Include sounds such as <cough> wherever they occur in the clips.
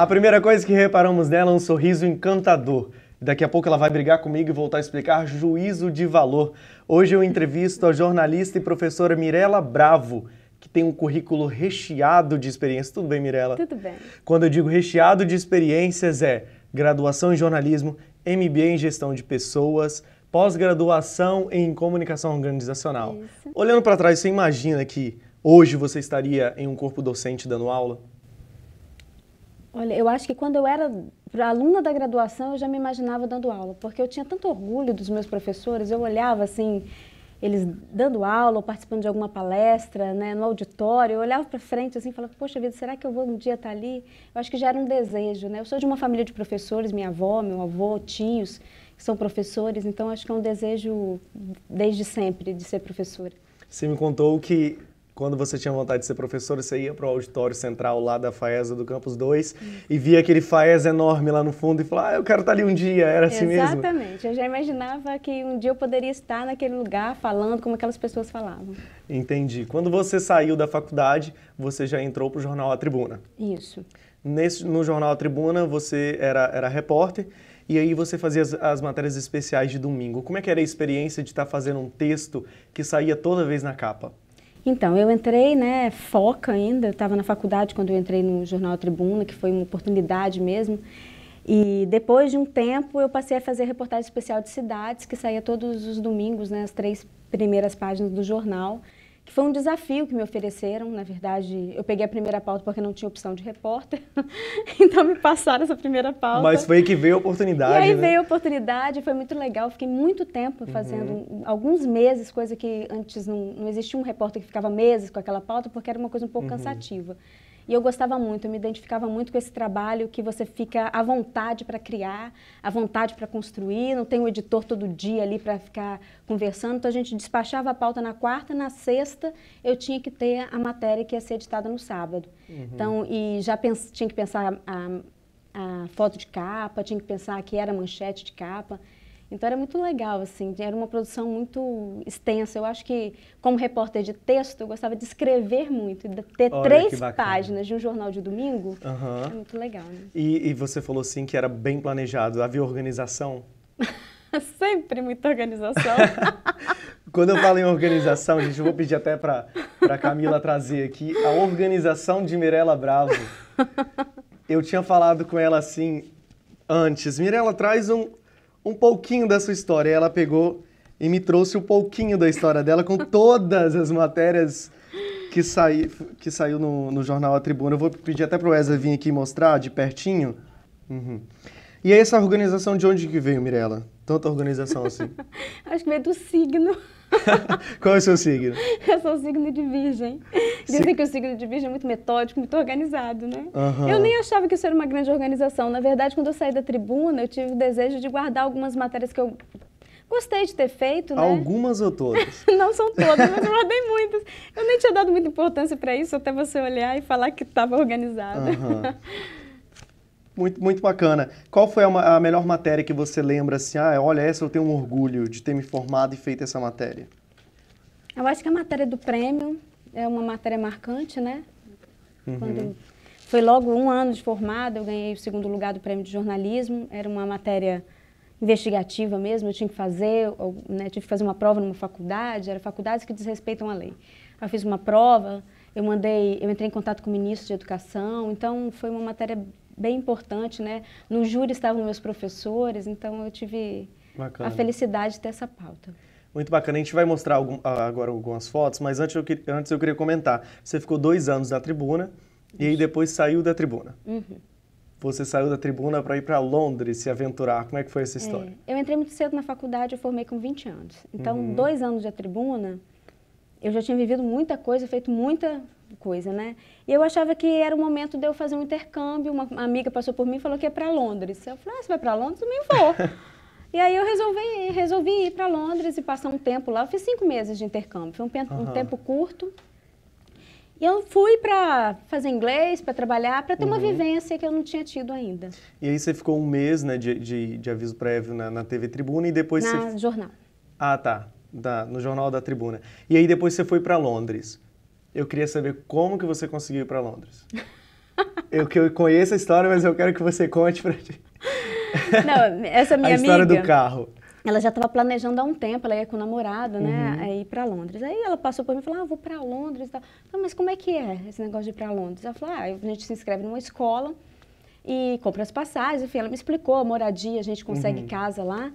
A primeira coisa que reparamos nela é um sorriso encantador. Daqui a pouco ela vai brigar comigo e voltar a explicar juízo de valor. Hoje eu entrevisto a jornalista e professora Mirela Bravo, que tem um currículo recheado de experiências. Tudo bem, Mirela? Tudo bem. Quando eu digo recheado de experiências, é graduação em jornalismo, MBA em gestão de pessoas, pós-graduação em comunicação organizacional. Isso. Olhando para trás, você imagina que hoje você estaria em um corpo docente dando aula? Olha, eu acho que quando eu era aluna da graduação, eu já me imaginava dando aula, porque eu tinha tanto orgulho dos meus professores, eu olhava assim, eles dando aula ou participando de alguma palestra, né, no auditório, eu olhava para frente assim, falava, poxa vida, será que eu vou um dia estar tá ali? Eu acho que já era um desejo, né? Eu sou de uma família de professores, minha avó, meu avô, tios, que são professores, então acho que é um desejo desde sempre de ser professora. Você me contou que quando você tinha vontade de ser professora, você ia para o auditório central lá da FAESA do Campus 2 hum. e via aquele FAESA enorme lá no fundo e falava, ah, eu quero estar ali um dia, era assim Exatamente. mesmo? Exatamente, eu já imaginava que um dia eu poderia estar naquele lugar falando como aquelas pessoas falavam. Entendi. Quando você saiu da faculdade, você já entrou para o jornal A Tribuna. Isso. Nesse, no jornal A Tribuna, você era, era repórter e aí você fazia as, as, matérias especiais de domingo. Como é que era a experiência de estar fazendo um texto que saía toda vez na capa? Então, eu entrei, né, foca ainda, eu estava na faculdade quando eu entrei no Jornal Tribuna, que foi uma oportunidade mesmo. E depois de um tempo eu passei a fazer reportagem especial de cidades, que saía todos os domingos, né, as três primeiras páginas do jornal que foi um desafio que me ofereceram. Na verdade, eu peguei a primeira pauta porque não tinha opção de repórter, <laughs> então me passaram essa primeira pauta. Mas foi aí que veio a oportunidade. E aí né? veio a oportunidade, foi muito legal. Fiquei muito tempo uhum. fazendo, uhum. alguns meses, coisa que antes não, não existia um repórter que ficava meses com aquela pauta, porque era uma coisa um pouco uhum. cansativa. E eu gostava muito, eu me identificava muito com esse trabalho que você fica à vontade para criar, à vontade para construir, não tem um editor todo dia ali para ficar conversando. Então a gente despachava a pauta na quarta, na sexta eu tinha que ter a matéria que ia ser editada no sábado. Uhum. Então, e já tinha que pensar a, a foto de capa, tinha que pensar que era manchete de capa. Então era muito legal, assim, era uma produção muito extensa. Eu acho que, como repórter de texto, eu gostava de escrever muito, de ter Olha, três páginas de um jornal de domingo. Uhum. É muito legal. Né? E, e você falou, assim, que era bem planejado. Havia organização? <laughs> Sempre muita organização. <laughs> Quando eu falo em organização, gente, eu vou pedir até para a Camila trazer aqui a organização de Mirella Bravo. <laughs> Eu tinha falado com ela assim antes, Mirella, traz um um pouquinho da sua história. ela pegou e me trouxe um pouquinho da história dela com todas as matérias que, saí que saiu no, no, jornal A Tribuna. Eu vou pedir até para o Eza vir aqui mostrar de pertinho. Uhum. E essa organização de onde que veio, Mirella? Tanta organização assim. <laughs> Acho que veio do signo. <laughs> Qual é o seu signo? Eu sou o signo de virgem. Dizem Sig... que o signo de virgem é muito metódico, muito organizado, né? Uhum. Eu nem achava que isso era uma grande organização. Na verdade, quando eu saí da tribuna, eu tive o desejo de guardar algumas matérias que eu gostei de ter feito, né? Algumas ou todas? <laughs> não são todas, mas eu guardei muitas. Eu nem tinha dado muita importância para isso, até você olhar e falar que estava organizada. Uhum. <laughs> Muito, muito bacana. Qual foi a, a, melhor matéria que você lembra assim? Ah, olha, essa eu tenho um orgulho de ter me formado e feito essa matéria. Eu acho que a matéria do prêmio é uma matéria marcante, né? Uhum. Quando foi logo um ano de formada, eu ganhei o segundo lugar do prêmio de jornalismo. Era uma matéria investigativa mesmo, eu tinha que fazer, eu, né, tive que fazer uma prova numa faculdade, era faculdades que desrespeitam a lei. Eu fiz uma prova, eu mandei, eu entrei em contato com o ministro de Educação, então foi uma matéria bem importante, né? No júri estavam meus professores, então eu tive bacana. a felicidade de ter essa pauta. Muito bacana. A gente vai mostrar algum, ah, agora algumas fotos, mas antes eu, queria, antes eu queria comentar. Você ficou dois anos na tribuna Isso. e aí depois saiu da tribuna. Uhum. Você saiu da tribuna para ir para Londres se aventurar. Como é que foi essa é, história? É. Eu entrei muito cedo na faculdade, eu formei com 20 anos. Então, uhum. dois anos da tribuna, eu já tinha vivido muita coisa, feito muita coisa, né? E eu achava que era o momento de eu fazer um intercâmbio. Uma amiga passou por mim e falou que é para Londres. Eu falei, ah, você vai para Londres? Eu também vou. <laughs> e aí eu resolvi, resolvi ir para Londres e passar um tempo lá. Eu fiz cinco meses de intercâmbio, foi um, uhum. um tempo curto. E eu fui para fazer inglês, para trabalhar, para ter uhum. uma vivência que eu não tinha tido ainda. E aí você ficou um mês né, de, de, de aviso prévio na, na, TV Tribuna e depois na você... jornal. Ah, tá. Da, no jornal da Tribuna. E aí depois você foi para Londres. Eu queria saber como que você conseguiu ir para Londres. <laughs> eu que eu conheço a história, mas eu quero que você conte para gente. <laughs> Não, essa minha a história do carro. Ela já estava planejando há um tempo, ela ia com o namorado, né, uhum. ir para Londres. Aí ela passou por mim e falou: "Ah, vou para Londres", e tal. Não, mas como é que é esse negócio de ir para Londres? Ela falou: "Ah, a gente se inscreve numa escola e compra as passagens". Enfim, ela me explicou a moradia, a gente consegue uhum. casa lá.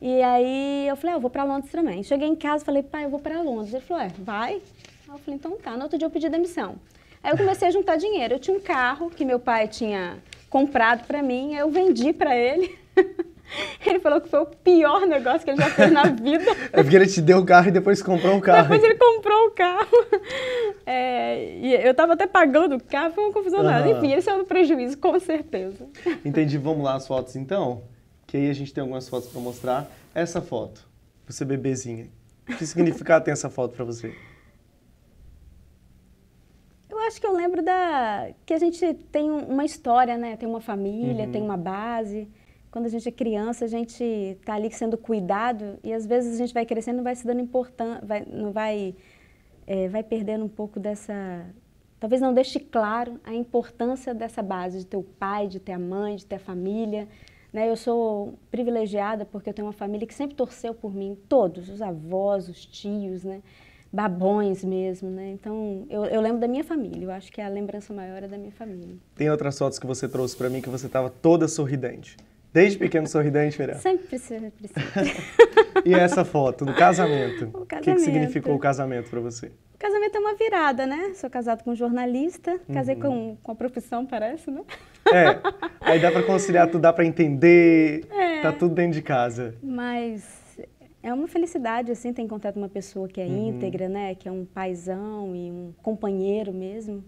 E aí eu falei: "Ah, eu vou para Londres também". Cheguei em casa, falei: "Pai, eu vou para Londres". Ele falou: "É, vai". Aí eu falei, então tá. No outro dia eu pedi demissão. Aí eu comecei a juntar dinheiro. Eu tinha um carro que meu pai tinha comprado para mim, aí eu vendi para ele. <laughs> Ele falou que foi o pior negócio que ele já fez na <laughs> vida. É porque ele te deu o carro e depois comprou um carro. Depois ele comprou o um carro. <laughs> É, e eu estava até pagando o carro, foi uma confusão uhum. nada. Enfim, esse é um prejuízo, com certeza. Entendi. Vamos lá as fotos então? Que aí a gente tem algumas fotos para mostrar. Essa foto, você bebezinha. Que significado tem essa foto para você? acho que eu lembro da que a gente tem uma história, né? Tem uma família, uhum. tem uma base. Quando a gente é criança, a gente está ali sendo cuidado e às vezes a gente vai crescendo, vai se dando importância, vai, não vai, é, vai perdendo um pouco dessa, talvez não deixe claro a importância dessa base de ter o pai, de ter a mãe, de ter a família. Né? Eu sou privilegiada porque eu tenho uma família que sempre torceu por mim, todos, os avós, os tios, né? babões mesmo, né? Então, eu, eu, lembro da minha família, eu acho que é a lembrança maior é da minha família. Tem outras fotos que você trouxe para mim que você estava toda sorridente. Desde pequeno sorridente, Mirella? Sempre precisa, <laughs> precisa. e essa foto do casamento? O casamento. O que, que significou o casamento para você? O casamento é uma virada, né? Sou casado com um jornalista, casei com, uhum. com a profissão, parece, né? É, aí dá para conciliar tudo, dá para entender, é. tá tudo dentro de casa. Mas é uma felicidade, assim, ter encontrado uma pessoa que é uhum. íntegra, né? Que é um paizão e um companheiro mesmo.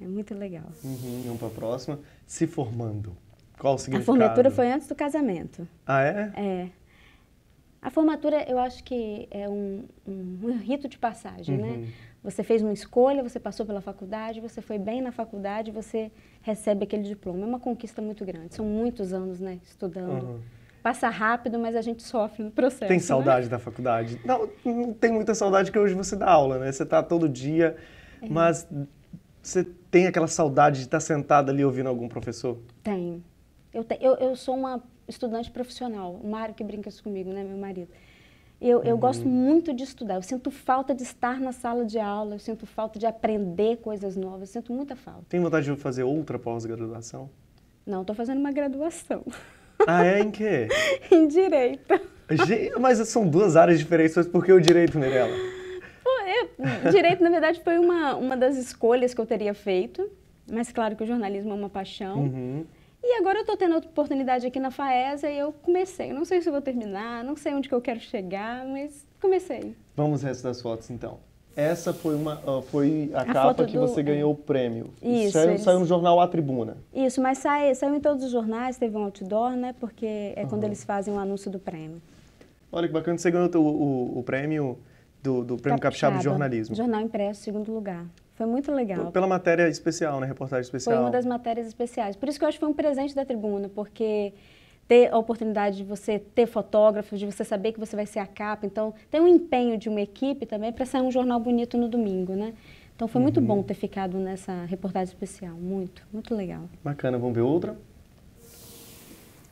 É muito legal. Uhum. Vamos para a próxima. Se formando. Qual o significado? A formatura foi antes do casamento. Ah, é? É. A formatura, eu acho que é um, um, um rito de passagem, né? uhum. né? Você fez uma escolha, você passou pela faculdade, você foi bem na faculdade, você recebe aquele diploma. É uma conquista muito grande. São muitos anos, né, estudando. Uhum passa rápido, mas a gente sofre no processo. Tem né? saudade né? da faculdade? Não, não tem muita saudade que hoje você dá aula, né? Você está todo dia, é. mas você tem aquela saudade de estar tá sentada ali ouvindo algum professor? Tenho. Eu, te, eu, eu sou uma estudante profissional, o Mário que brinca isso comigo, né, meu marido? Eu, eu uhum. gosto muito de estudar, eu sinto falta de estar na sala de aula, eu sinto falta de aprender coisas novas, eu sinto muita falta. Tem vontade de fazer outra pós-graduação? Não, estou fazendo uma graduação. <laughs> Ah, é? Em quê? <laughs> em direito. Mas são duas áreas diferentes, mas por que o direito, Mirella? É, direito, na verdade, foi uma, uma das escolhas que eu teria feito, mas claro que o jornalismo é uma paixão. Uhum. E agora eu estou tendo a oportunidade aqui na FAESA e eu comecei. Não sei se vou terminar, não sei onde que eu quero chegar, mas comecei. Vamos ao resto das fotos, então. Essa foi, uma, uh, foi a, a capa que do... você ganhou o prêmio. Isso. Saiu, eles... saiu no jornal A Tribuna. Isso, mas sai, eh, saiu em todos os jornais, teve um outdoor, né? Porque é uhum. quando eles fazem o um anúncio do prêmio. Olha que bacana, você ganhou o, o, o prêmio do, do Prêmio Capixaba. Capixaba de Jornalismo. Jornal Impresso, segundo lugar. Foi muito legal. Pela matéria especial, né? Reportagem especial. Foi uma das matérias especiais. Por isso que eu acho que foi um presente da tribuna, porque ter a oportunidade de você ter fotógrafos, de você saber que você vai ser a capa. Então, tem um empenho de uma equipe também para sair um jornal bonito no domingo, né? Então, foi muito uhum. bom ter ficado nessa reportagem especial. Muito, muito legal. Bacana. Vamos ver outra?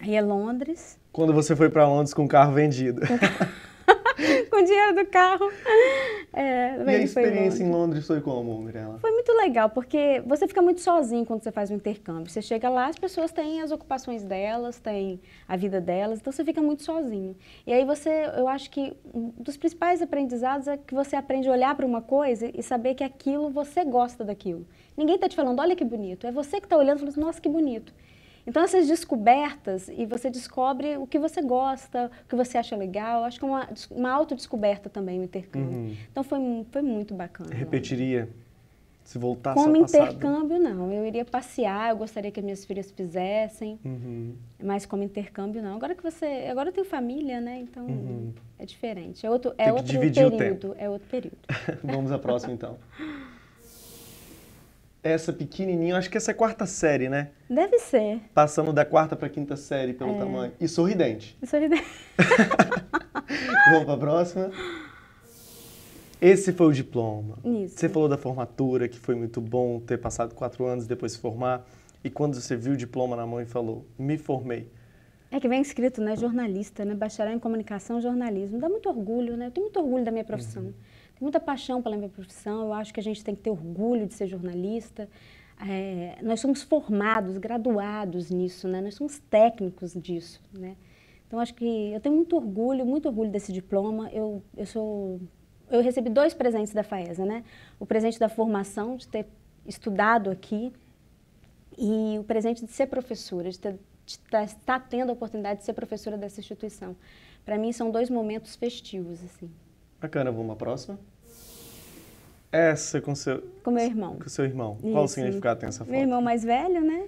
Aí é Londres. Quando você foi para Londres com o carro vendido. <laughs> <laughs> com o dinheiro do carro. É, e a experiência em Londres foi como, Mirella? Foi muito legal, porque você fica muito sozinho quando você faz o um intercâmbio. Você chega lá, as pessoas têm as ocupações delas, têm a vida delas, então você fica muito sozinho. E aí você, eu acho que um dos principais aprendizados é que você aprende a olhar para uma coisa e saber que aquilo, você gosta daquilo. Ninguém está te falando, olha que bonito. É você que está olhando e falando, assim, nossa, que bonito. Então, essas descobertas, e você descobre o que você gosta, o que você acha legal. Acho que é uma, uma autodescoberta também o intercâmbio. Uhum. Então, foi, foi muito bacana. Repetiria? Se voltasse Como ao passado. intercâmbio, não. Eu iria passear, eu gostaria que minhas filhas fizessem. Uhum. Mas como intercâmbio, não. Agora que você... Agora eu tenho família, né? Então, uhum. é diferente. É outro, é outro período. É outro período. <laughs> Vamos à próxima, então. <laughs> essa pequenininha, acho que essa é a quarta série, né? Deve ser. Passando da quarta para quinta série pelo é. tamanho. E sorridente. E sorridente. <laughs> Vamos para a próxima. Esse foi o diploma. Isso. Você falou da formatura, que foi muito bom ter passado quatro anos depois se formar. E quando você viu o diploma na mão e falou, me formei. É que vem escrito, né? Jornalista, né? Bacharel em comunicação, jornalismo. Dá muito orgulho, né? Eu tenho muito orgulho da minha profissão. Uhum muita paixão pela minha profissão. Eu acho que a gente tem que ter orgulho de ser jornalista. É, nós somos formados, graduados nisso, né? Nós somos técnicos disso, né? Então acho que eu tenho muito orgulho, muito orgulho desse diploma. Eu eu sou eu recebi dois presentes da Faesa, né? O presente da formação de ter estudado aqui e o presente de ser professora, de ter estar tendo a oportunidade de ser professora dessa instituição. Para mim são dois momentos festivos assim. Bacana, vamos à próxima. Essa com seu... Com meu irmão. Com seu irmão. Isso. Qual o significado tem essa foto? Meu irmão mais velho, né?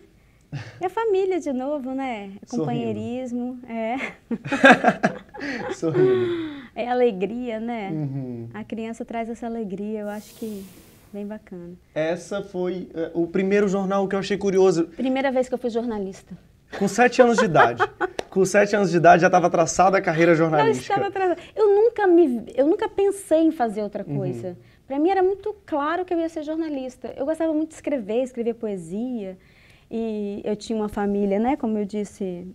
É família de novo, né? <laughs> É companheirismo, <laughs> Sorrindo. é. Sorrindo. É alegria, né? Uhum. A criança traz essa alegria, eu acho que bem bacana. Essa foi uh, o primeiro jornal que eu achei curioso. Primeira vez que eu fui jornalista. Com sete anos de idade. Com sete anos de idade já estava traçada a carreira jornalística. Já estava traçada. Eu nunca, me, eu nunca pensei em fazer outra uhum. coisa. Uhum. Para mim era muito claro que eu ia ser jornalista. Eu gostava muito de escrever, escrever poesia. E eu tinha uma família, né, como eu disse,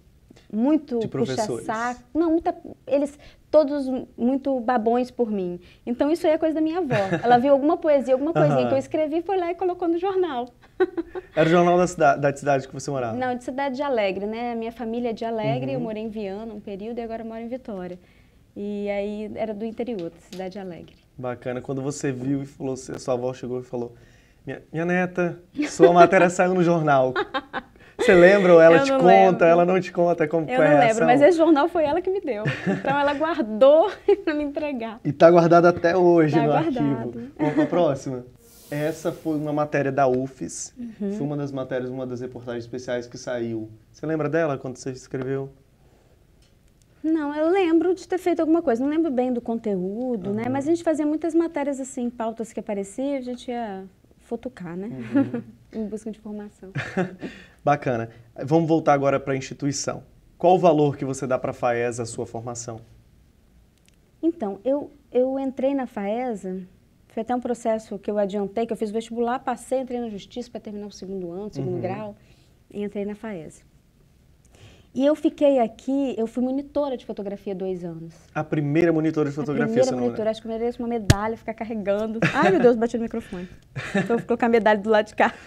muito de saco, Não, muita, eles todos muito babões por mim. Então isso aí é coisa da minha avó. Ela viu alguma poesia, alguma coisinha uhum. que então, eu escrevi, foi lá e colocou no jornal. Era o jornal da cidade, da cidade que você morava? Não, de cidade de Alegre, né? Minha família é de Alegre, uhum. eu morei em Viana um período e agora moro em Vitória. E aí era do interior, de cidade de Alegre. Bacana. Quando você viu e falou, sua avó chegou e falou: Minha, minha neta, sua matéria <laughs> saiu no jornal. Você lembra ou ela te conta, lembro. ela não te conta? Como eu não lembro, reação? mas esse jornal foi ela que me deu. Então ela guardou <laughs> para me entregar. E tá guardado até hoje tá no guardado. arquivo. Vamos para a próxima. Essa foi uma matéria da UFES, uhum. foi uma das matérias, uma das reportagens especiais que saiu. Você lembra dela quando você escreveu? Não, eu lembro de ter feito alguma coisa, não lembro bem do conteúdo, uhum. né? Mas a gente fazia muitas matérias assim, pautas que apareciam, a gente ia fotocar, né? Uhum. <laughs> em busca de informação. <laughs> Bacana. Vamos voltar agora para a instituição. Qual o valor que você dá para a FAESA a sua formação? Então, eu, eu entrei na FAESA foi até um processo que eu adiantei, que eu fiz vestibular, passei, entrei na justiça para terminar o segundo ano, segundo uhum. grau, e entrei na FAESE E eu fiquei aqui, eu fui monitora de fotografia dois anos. A primeira monitora de fotografia, A primeira monitora, acho que eu mereço uma medalha, ficar carregando. Ai, meu Deus, bati no microfone. Então <laughs> eu vou colocar a medalha do lado de cá. <laughs>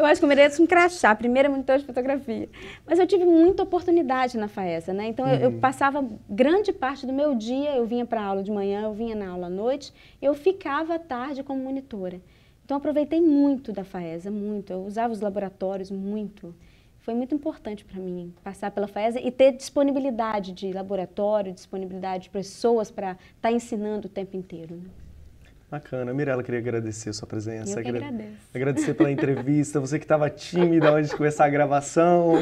Eu acho que eu mereço um crachá, primeira é monitor de fotografia. Mas eu tive muita oportunidade na FAESA, né? Então uhum. eu, eu, uhum. passava grande parte do meu dia, eu vinha para aula de manhã, eu vinha na aula à noite, eu ficava à tarde como monitora. Então aproveitei muito da FAESA, muito. Eu usava os laboratórios muito. Foi muito importante para mim passar pela FAESA e ter disponibilidade de laboratório, disponibilidade de pessoas para estar tá ensinando o tempo inteiro. Né? Bacana. Mirella, queria agradecer a sua presença. Eu que Agra agradeço. Agradecer pela entrevista. Você que estava tímida antes de começar a gravação.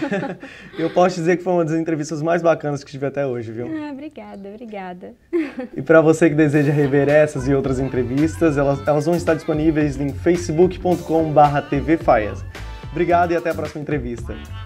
<laughs> Eu posso dizer que foi uma das entrevistas mais bacanas que tive até hoje, viu? Ah, obrigada, obrigada. E para você que deseja rever essas e outras entrevistas, elas, elas vão estar disponíveis em facebook.com/tvfaias. Obrigado e até a próxima entrevista.